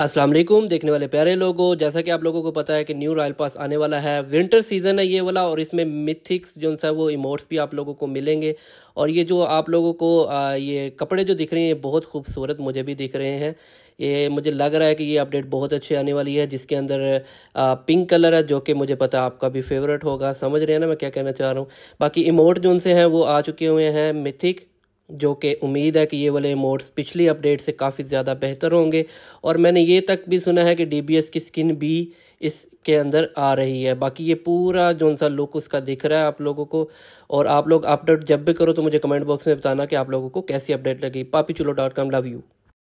अस्सलाम वालेकुम देखने वाले प्यारे लोगों जैसा कि आप लोगों को पता है कि न्यू रॉयल पास आने वाला है विंटर सीजन है ये वाला और इसमें मिथिक्स जो सा वो इमोट्स भी आप लोगों को मिलेंगे और ये जो आप लोगों को ये कपड़े जो दिख रहे हैं बहुत खूबसूरत मुझे भी दिख रहे हैं ये मुझे लग रहा है कि ये अपडेट बहुत अच्छी आने वाली है जिसके अंदर आ, पिंक कलर है जो कि मुझे पता आपका भी फेवरेट होगा समझ रहे हैं ना मैं क्या कहना चाह रहा हूँ बाकी इमोट जो उनसे हैं वो आ चुके हुए हैं मिथिक जो कि उम्मीद है कि ये वाले मोड्स पिछली अपडेट से काफ़ी ज़्यादा बेहतर होंगे और मैंने ये तक भी सुना है कि डी की स्किन भी इसके अंदर आ रही है बाकी ये पूरा जोन सा लुक उसका दिख रहा है आप लोगों को और आप लोग अपडेट जब भी करो तो मुझे कमेंट बॉक्स में बताना कि आप लोगों को कैसी अपडेट लगी पापी चुलो डॉट कॉम लव यू